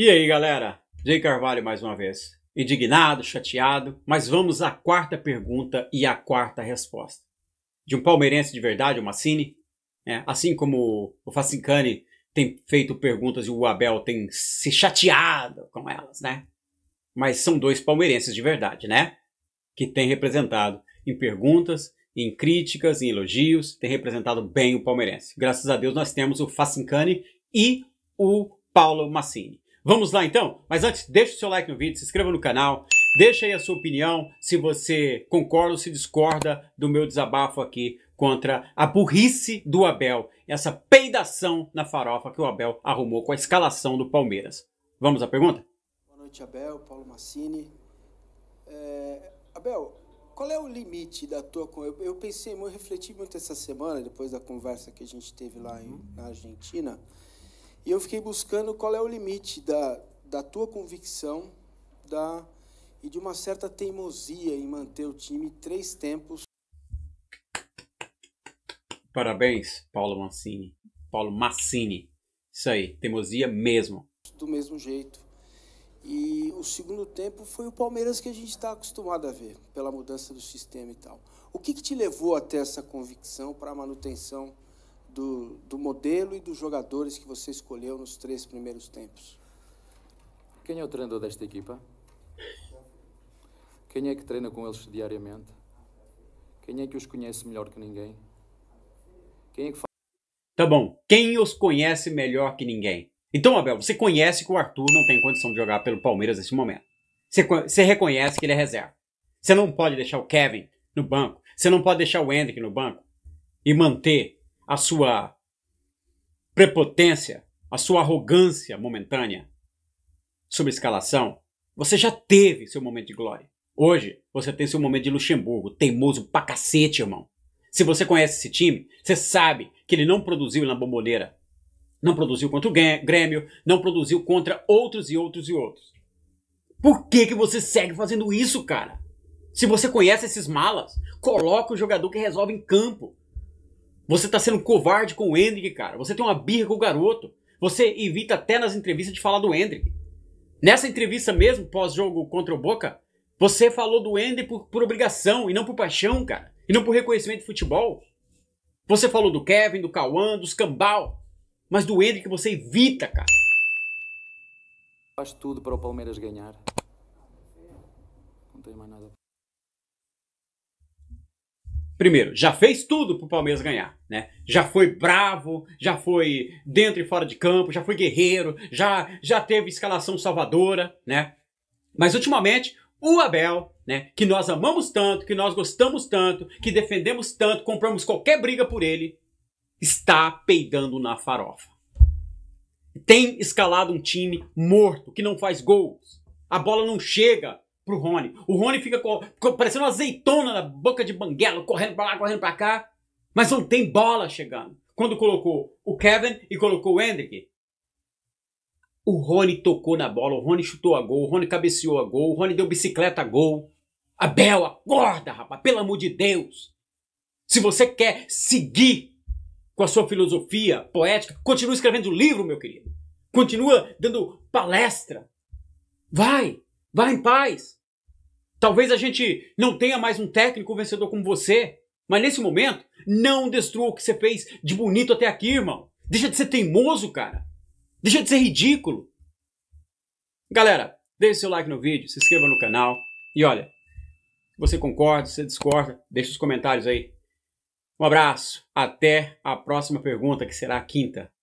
E aí, galera? Jay Carvalho mais uma vez. Indignado, chateado, mas vamos à quarta pergunta e à quarta resposta. De um palmeirense de verdade, o Massini, é, assim como o Facincani tem feito perguntas e o Abel tem se chateado com elas, né? Mas são dois palmeirenses de verdade, né? Que tem representado em perguntas, em críticas, em elogios, tem representado bem o palmeirense. Graças a Deus nós temos o Facincani e o Paulo Massini. Vamos lá então? Mas antes, deixa o seu like no vídeo, se inscreva no canal, deixa aí a sua opinião, se você concorda ou se discorda do meu desabafo aqui contra a burrice do Abel, essa peidação na farofa que o Abel arrumou com a escalação do Palmeiras. Vamos à pergunta? Boa noite, Abel, Paulo Massini. É, Abel, qual é o limite da tua... Eu, pensei, eu refleti muito essa semana, depois da conversa que a gente teve lá em, uhum. na Argentina, e eu fiquei buscando qual é o limite da, da tua convicção da, e de uma certa teimosia em manter o time três tempos. Parabéns, Paulo Mancini. Paulo Massini. Isso aí, teimosia mesmo. Do mesmo jeito. E o segundo tempo foi o Palmeiras que a gente está acostumado a ver, pela mudança do sistema e tal. O que, que te levou até essa convicção para a manutenção? do, do modelo e dos jogadores que você escolheu nos três primeiros tempos. Quem é o treinador desta equipa? Quem é que treina com eles diariamente? Quem é que os conhece melhor que ninguém? Quem é que fala... Tá bom. Quem os conhece melhor que ninguém? Então, Abel, você conhece que o Arthur não tem condição de jogar pelo Palmeiras nesse momento. Você, você reconhece que ele é reserva. Você não pode deixar o Kevin no banco. Você não pode deixar o Hendrick no banco e manter a sua prepotência, a sua arrogância momentânea sobre escalação, você já teve seu momento de glória. Hoje, você tem seu momento de Luxemburgo, teimoso pra cacete, irmão. Se você conhece esse time, você sabe que ele não produziu na bomboneira. Não produziu contra o Grêmio, não produziu contra outros e outros e outros. Por que, que você segue fazendo isso, cara? Se você conhece esses malas, coloca o jogador que resolve em campo. Você tá sendo covarde com o Hendrick, cara. Você tem uma birra com o garoto. Você evita até nas entrevistas de falar do Hendrick. Nessa entrevista mesmo, pós-jogo contra o Boca, você falou do Hendrick por, por obrigação e não por paixão, cara. E não por reconhecimento de futebol. Você falou do Kevin, do Cauã, dos Cambal. Mas do Hendrick você evita, cara. Faz tudo para o Palmeiras ganhar. Não tem mais nada primeiro, já fez tudo pro Palmeiras ganhar, né? Já foi bravo, já foi dentro e fora de campo, já foi guerreiro, já já teve escalação salvadora, né? Mas ultimamente, o Abel, né, que nós amamos tanto, que nós gostamos tanto, que defendemos tanto, compramos qualquer briga por ele, está peidando na farofa. Tem escalado um time morto que não faz gols. A bola não chega pro Rony. O Rony fica parecendo uma azeitona na boca de banguela, correndo pra lá, correndo pra cá. Mas não tem bola chegando. Quando colocou o Kevin e colocou o Hendrick, o Rony tocou na bola, o Rony chutou a gol, o Rony cabeceou a gol, o Rony deu bicicleta a gol. Abel, acorda, rapaz, pelo amor de Deus. Se você quer seguir com a sua filosofia poética, continua escrevendo livro, meu querido. Continua dando palestra. Vai, vai em paz. Talvez a gente não tenha mais um técnico vencedor como você, mas nesse momento, não destrua o que você fez de bonito até aqui, irmão. Deixa de ser teimoso, cara. Deixa de ser ridículo. Galera, deixe seu like no vídeo, se inscreva no canal e olha, se você concorda, se discorda, deixe os comentários aí. Um abraço, até a próxima pergunta, que será a quinta.